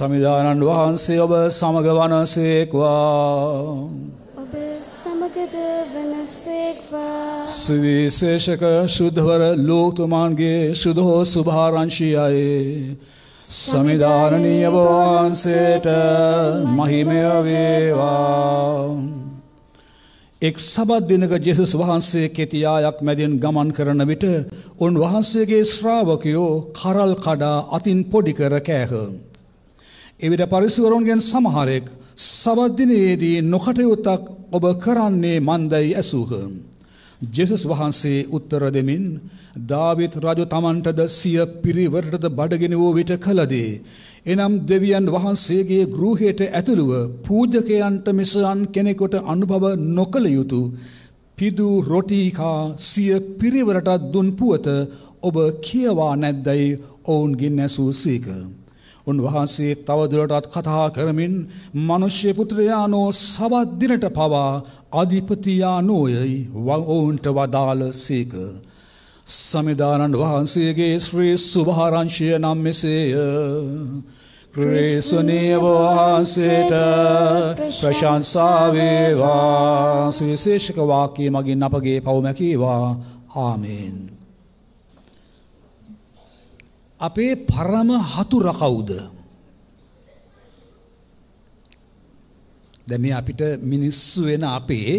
සමිධානන් වහන්සේ ඔබ සමග වනසේක්වා ඔබ සමගද වනසේක්වා සුවිශේෂක ශුද්ධවර ලෝතුමාන්ගේ ශුදහෝ සුභාරංශියයි සමිධාරණීය වහන්සේට මහිමය වේවා එක් සබත් දිනක ජෙසුස් වහන්සේ කෙතියායක් මැදින් ගමන් කරන විට උන් වහන්සේගේ ශ්‍රාවකයෝ කරල් කඩා අතින් පොඩිකර කෑහ. එවිට පරිසවරුන්ගෙන් සමහරෙක් සවද්දිනයේදී නොකටයුත්තක් ඔබ කරන්නේ මන්දැයි ඇසූහ. ජෙසස් වහන්සේ උත්තර දෙමින් දාවිත් රජු තමන්ටද සිය පිරිවරටද බඩගෙන වූ විට කළදී. එනම් දෙවියන් වහන්සේගේ ගෘහයට ඇතුළුව පූජකයන්ට මිසයන් කෙනෙකොට අනුභව නොකළ යුතු පිදු රොටීකා සිය පිරිවරටත් දුන් පුවත ඔබ කියවා නැද්දැයි ඔවුන්ගින් ඇසූ සීකම්. උන්වහන්සේ තවදුරටත් කතා කරමින් මනුෂ්‍ය පුත්‍රයානෝ සවත් දිනට පවා අධිපතියානෝයයි ඔවුන්ට වදාළ සීක. සමිධානන් වහන්සේගේ ශ්‍රී සුභාරංශය නම් මෙසේය. ක්‍රීසුනීය වහන්සේට ප්‍රශංසාවේවා සවිශේෂක වාක්‍යය මගින් අපගේ පවුමැකීවා ආමෙන්. අපේ පරම හතුර කවුද? දැන් මේ අපිට මිනිස්සු වෙන අපේ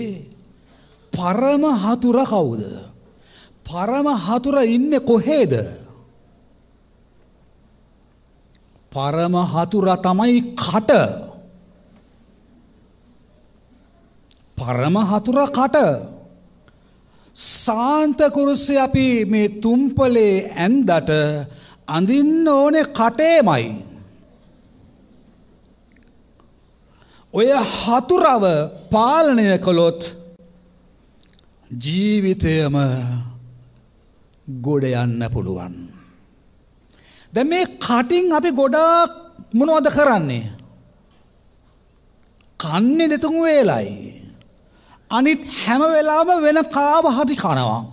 පරම හතුර කවුද? පරම හතුර ඉන්නේ කොහේද? පරම හතුර තමයි කට. පරම හතුර කට. සාන්ත කුරුසේ අපි මේ තුම්පලේ ඇන්දට අඳින්න ඕනේ කටේමයි. ඔය හතුරව පාලනය කළොත් ජීවිතයම ගොඩ යන්න පුළුවන්. දැ මේ කටින් අපි ගොඩාක් මොනවද කරන්නේ. කන්නේ දෙතුමු වේලයි. අනිත් හැම වෙලාම වෙන කාව හටි කනවා.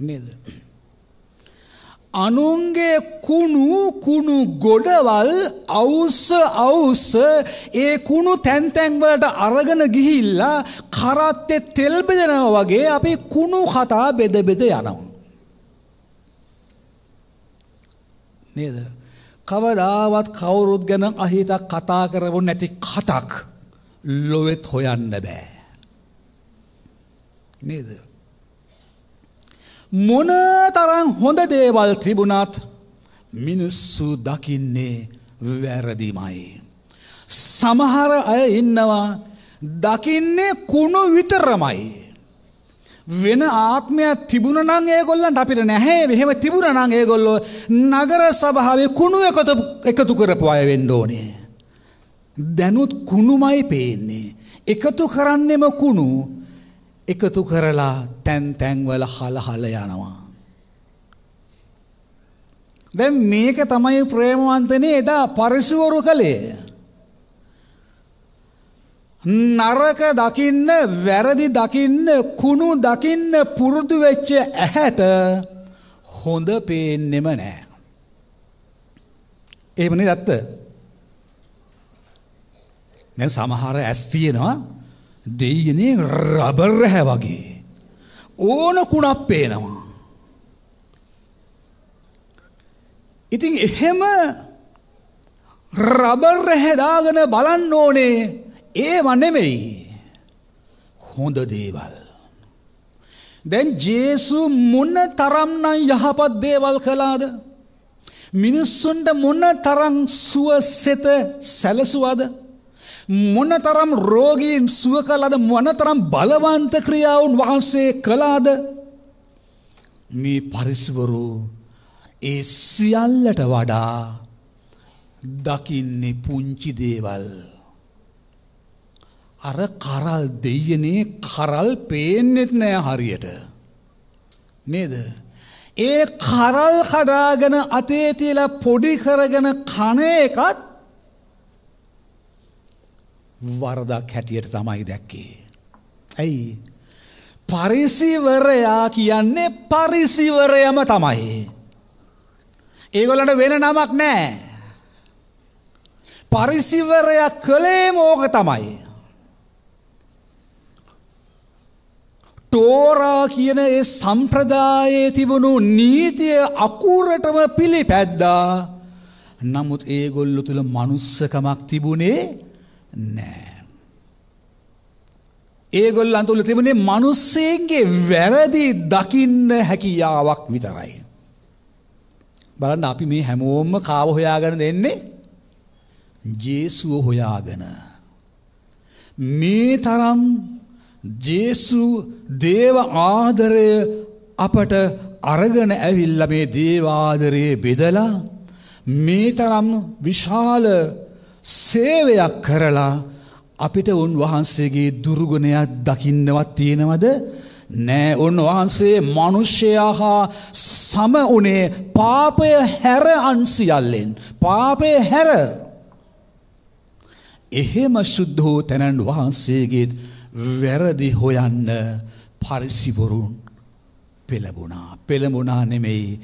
නේද. අනුන්ගේ කුණු කුණු ගොඩවල් අවුස අවුස ඒ කුණු තැන්තැන්වලට අරගෙන ගිහිල්ලා කරත්තෙ තෙල් බෙදෙනව වගේ අපි කුණු කතා බෙද බෙද යනවා. නේද? කවදාවත් කවුරුත් ගැන අහිතක් කතා කරවු නැති කටක් ලොවෙත් හොයන්න බෑ. නේද? මොන තරන් හොඳ දේවල් තිබුණත් මිනිස්සු දකින්නේ වැරදිමයි. සමහර අය ඉන්නවා දකින්නේ කුණු විතරමයි. වෙන ආත්මයක් තිබුණනං ඒගොල්ලන්ට අපිට නැහැ මෙහෙම තිබුණනං ඒගොල්ලො නගර සභාවේ කුණු එකතු කරපු අය වෙන්ඩෝනේ. දැනුත් කුණුමයි පේන්නේ. එකතු කරන්නෙම කුණු එකතු කරලා තැන් තැන්වල හලහල යනවා. දැ මේක තමයි ප්‍රේමවන්තනය එදා පරිසුවරු කළේ. නරක දකින්න වැරදි දකින්න කුණු දකින්න පුරුදු වෙච්ච ඇහැට හොඳ පේන්නෙම නෑ. ඒමනි දත්ත. මෙ සමහර ඇස් තියෙනවා දෙයිනේ රබර් රැහැ වගේ. ඕන කුණක් පේනවා. ඉතින් එහෙම රබර් රැහැදාගෙන බලන්න ඕනේ ඒව නෙමෙයි. හොඳ දේවල්. දැන් ජේසු මොන තරම්නම් යහපත් දේවල් කළාද. මිනිස්සුන්ට මොන තරං සුව සෙත සැලසුවද. මොනතරම් රෝගීන් සුව කළද මොනතරම් බලවන්ත ක්‍රියාවන් වහන්සේ කළාද මේ පරිස්වරු ඒ සියල්ලට වඩා දකින්නේ පුංචි දේවල්. අර කරල් දෙයනේ කරල් පේන්නෙත් නෑ හරියට. නේද. ඒ කරල් කඩාගෙන අතේතිල පොඩි කරගෙන කන එකත් වරදක් හැටියට තමයි දැක්කේ. ඇයි පරිසිවරයා කියන්නේ පරිසිවරයම තමයි. ඒගොලට වෙන නමක් නෑ. පරිසිවරයක් කළේ මෝක තමයි. ටෝරා කියන ඒ සම්ප්‍රදායේ තිබුණු නීතිය අකුරටම පිළි පැද්දා නමුත් ඒගොල්ලු තුළ මනුස්සකමක් තිබුණේ නෑ. ඒගොල්ලන් තුළ තිබුණේ මනුස්සේගේ වැරදි දකින්න හැකියාවක් විතරයි. බලන්න අපි මේ හැමෝම්ම කාව හොයාගෙන දෙන්නේ ජේසුව හොයාගෙන. මේ තරම් ජේසු දේව ආදරය අපට අරගෙන ඇවිල්ල මේ දේවාදරයේ බෙදලා මේ තරම් විශාල සේවයක් කරලා අපිට උන්වහන්සේගේ දුරුගුණයක් දකින්නවත් තියෙනවද නෑ උන්වහන්සේ මනුෂ්‍යයා හා සම වනේ පාපය හැර අන්සිියල්ලෙන් පාපය හැර එහෙම ශුද්ධෝ තැනන් වහන්සේගේත් වැරදි හොයන්න පරිසිබොරුන් පෙළබුණා පෙළඹුණා නෙමෙයි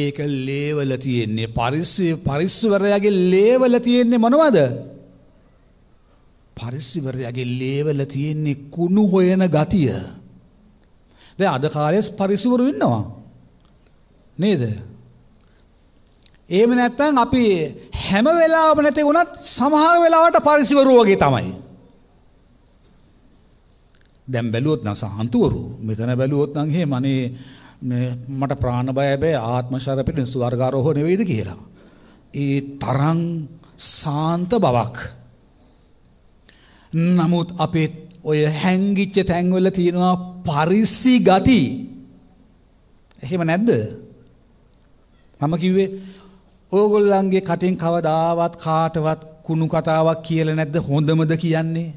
ඒක ලේවල තියෙන්නේ පරිස්සි පරිස්සවරයාගේ ලේවල තියෙන්නේ මොනවද? පරිස්සවරයාගේ ලේවල තියෙන්නේ කුණු හොයන ගතිය. දැන් අද කාලේ පරිස්සවරු ඉන්නවා. නේද? එහෙම නැත්නම් අපි හැම වෙලාවම නැති වුණත් සමහර වෙලාවට පරිස්සවරු වගේ තමයි. දැන් බැලුවොත් නම් සහන්තුවරු මෙතන බැලුවොත් නම් එහෙම අනේ මට ප්‍රාණ බය හැබැයි ආත්ම ශරපෙට ස්වර්ගාරෝහණ වෙයිද කියලා. ඒ තරම් සාන්ත බවක්. නමුත් අපේ ඔය හැංගිච්ච තැන්වල තියෙනවා පරිස්සි ගති. එහෙම නැද්ද? මම කිව්වේ ඕගොල්ලන්ගේ කටින් කවදාවත් කාටවත් කුණු කතාවක් කියලා නැද්ද හොඳමද කියන්නේ?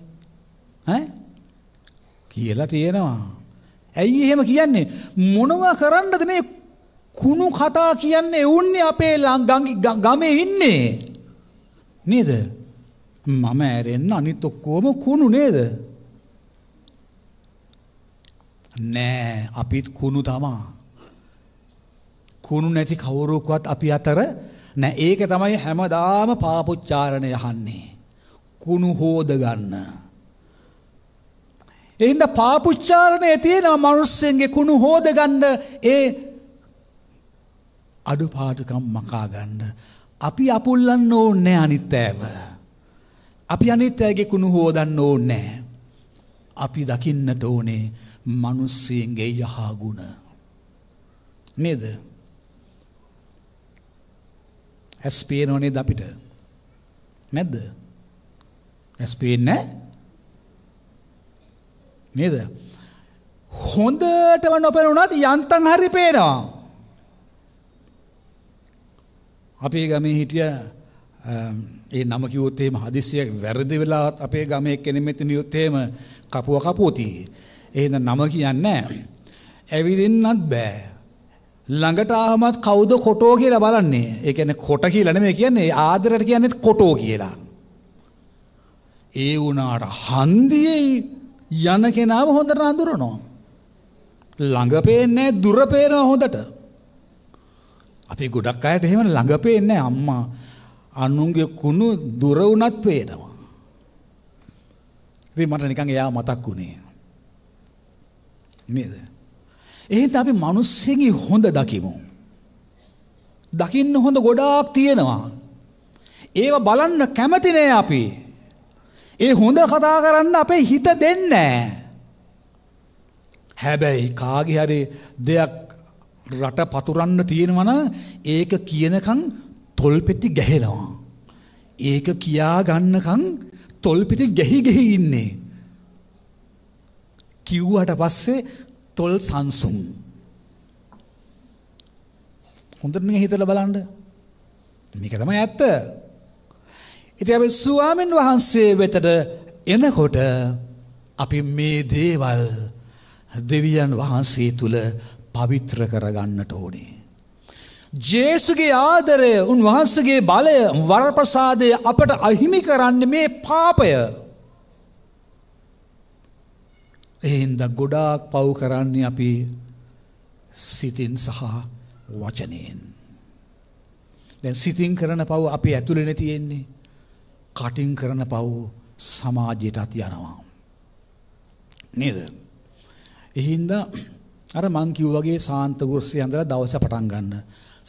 ඈ? කියලා තියෙනවා. ඇයි එහෙම කියන්නේ? මොනවා කරන්නද මේ කුණු කතා කියන්නේ එවුන්නේ අපේ ගමේ ඉන්නේ. නේද? මම ඇරෙන්න අනිත් ඔක්කොම කුණු නේද? නෑ අපිත් කුණු තමා. කුණු නැති කවුරුකවත් අපි අතර නෑ ඒක තමයි හැමදාම පාපොච්චාරණ යහන්නේ. කුණු හෝද ගන්න. එහින්ද පාපුච්චාරණය තියෙනවා මනුස්සයන්ගේ කුණු හෝදගන්න ඒ අඩුපාඩුකම් මකාගන්න. අපි අපුල්ලන්න ඕන්නෑ අනිත්තෑව. අපි අනිත්තෑගේ කුණු හෝදන්න ඕන්නෑ. අපි දකින්නට ඕනේ මනුස්සයන්ගේ යහාගුණ. නේද. ඇස්පේනෝනේ ද අපිට නැද්ද ඇස්පේනෑ නේද? හොඳටම නොපෙනුනත් යන්තම් හරි පේනවා. අපේ ගමේ හිටිය ඒ නම කිව්වොත් එහෙම හදිස්සිය වැරදි වෙලාවත් අපේ ගමේ කෙනෙක් මෙතන යොත් එහෙම කපුව කපෝති. එහෙනම් නම කියන්නේ නැහැ. ඇවිදින්නත් බෑ. ළඟට ආවමත් කවුද කොටෝ කියලා බලන්නේ. ඒ කියන්නේ කොට කියලා නෙමෙයි කියන්නේ ආදරයට කියන්නේ කොටෝ කියලා. ඒ වුණාට හන්දියේ යන කෙනාව හොඳට අඳුරනවා. ළඟ පේන්නේ දුර පේනවා හොඳට. අපි ගොඩක් අයට එහෙම ළඟ පේන්නේ අම්මා අනුන්ගේ කුණු දුර වුණත් පේනවා. ඉතින් මට නිකන් එයා මතක් වුණේ. නේද? එහෙත් අපි මිනිස්සුන්ගේ හොඳ දකිමු. දකින්න හොඳ ගොඩාක් තියෙනවා. ඒව බලන්න කැමති නෑ අපි. ඒ හොඳ කතා කරන්න අපේ හිත දෙන්න. හැබැයි කාගේ හරි දෙයක් රට පතුරන්න තියෙනවන ඒක කියනකං තොල්පෙති ගැහෙනවා. ඒක කියා ගන්නකං තොල්පිති ගැහි ගෙහි ඉන්නේ. කිව්වට පස්සේ තොල් සංසුන්. හොඳරන හිතල බලන්ඩ මේක තම ඇත්ත ඉතින් අපි ස්වාමින් වහන්සේ වෙතට එනකොට අපි මේ දේවල් දෙවියන් වහන්සේ තුල පවිත්‍ර කරගන්නට ඕනේ. ජේසුගේ ආදරය උන්වහන්සගේ බලය වරප්‍රසාදය අපට අහිමි කරන්න මේ පාපය. එහින්ද ගොඩාක් පව් කරන්නේ අපි සිතින් සහ වචනයෙන්. දැන් සිතින් කරන පව් අපි ඇතුළෙන තියෙන්නේ. කටින් කරන පව් සමාජයටත් යනවා. නේද? එහින්ද අර මං කිව් වගේ සාන්ත කුරුසේ ඇඳලා දවස පටන් ගන්න.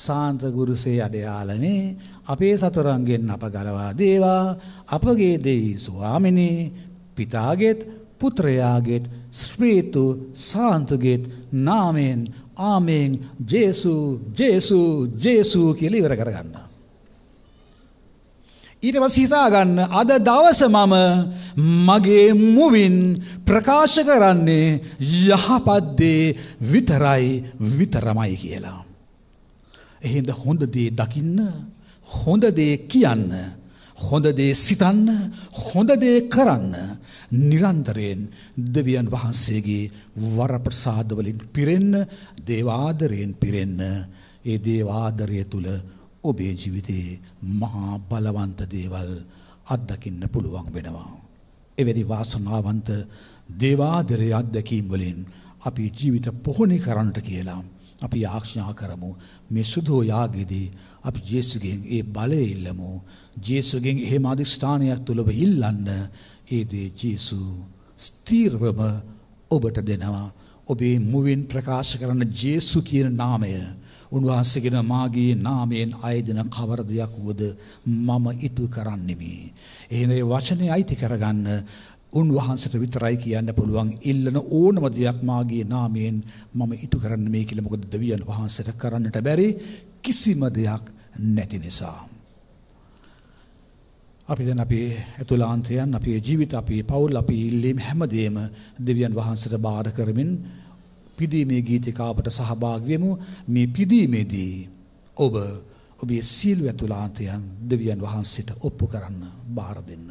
සාන්ත ගුරුසේ අඩයාලනේ අපේ සතරන්ගෙන් අප ගලවා දේවා අපගේ දෙවි ස්වාමිනේ පිතාගෙත් පුත්‍රයාගෙත් ස්ත්‍රීතු සාන්තුගෙත් නාමයෙන් ආමෙන් ජේසු ජේසු ජේසු කියලා ඉවර කරගන්නවා ඊට පස්සේ හිතා ගන්න අද දවස මම මගේ මුවින් ප්‍රකාශ කරන්නේ යහපත් දේ විතරයි විතරමයි කියලා. එහෙනම් හොඳ දේ දකින්න, හොඳ දේ කියන්න, හොඳ දේ සිතන්න, හොඳ දේ කරන්න නිරන්තරයෙන් දෙවියන් වහන්සේගේ වරප්‍රසාද වලින් පිරෙන්න, දේවාදරයෙන් පිරෙන්න, ඒ දේවාදරය තුල ඔබේ ජීවිතයේ මහා බලවන්ත දේවල් අත්දකින්න පුළුවන් වෙනවා. එවැනි වාසනාවන්ත දේවාදරය අත්දැකීම් වලින් අපි ජීවිත පොහොනි කරන්නට කියලා අපි ආක්ෂා කරමු මේ සුදෝ යාගෙදී අපි ජේසුගෙන් ඒ බලය ඉල්ලමු ජේසුගෙන් එහෙම අධිෂ්ඨානයක් තුලව ඉල්ලන්න ඒ දේ ජේසු ස්ථීරවම ඔබට දෙනවා ඔබේ මුවින් ප්‍රකාශ කරන ජේසු කියන නාමය උන්වහන්සේගෙන මාගේ නාමයෙන් අයදින කවර දෙයක් වුවද මම ඉටු කරන්නෙමි. එහෙනම් ඒ වචනේ අයිති කරගන්න උන්වහන්සේට විතරයි කියන්න පුළුවන් ඉල්ලන ඕනම දෙයක් මාගේ නාමයෙන් මම ඉටු කරන්න මේ කියලා මොකද දෙවියන් වහන්සේට කරන්නට බැරි කිසිම දෙයක් නැති නිසා. අපි දැන් අපේ ඇතුළාන්තයන් අපේ ජීවිත අපේ පවුල් අපේ ඉල්ලීම් හැමදේම දෙවියන් වහන්සේට බාර කරමින් පිදීමේ ගීතිකාවට සහභාගී වෙමු. මේ පිදීමේදී ඔබ ඔබේ සීල ඇතුළාන්තයන් දෙවියන් වහන්සේට ඔප්පු කරන්න බාර දෙන්න.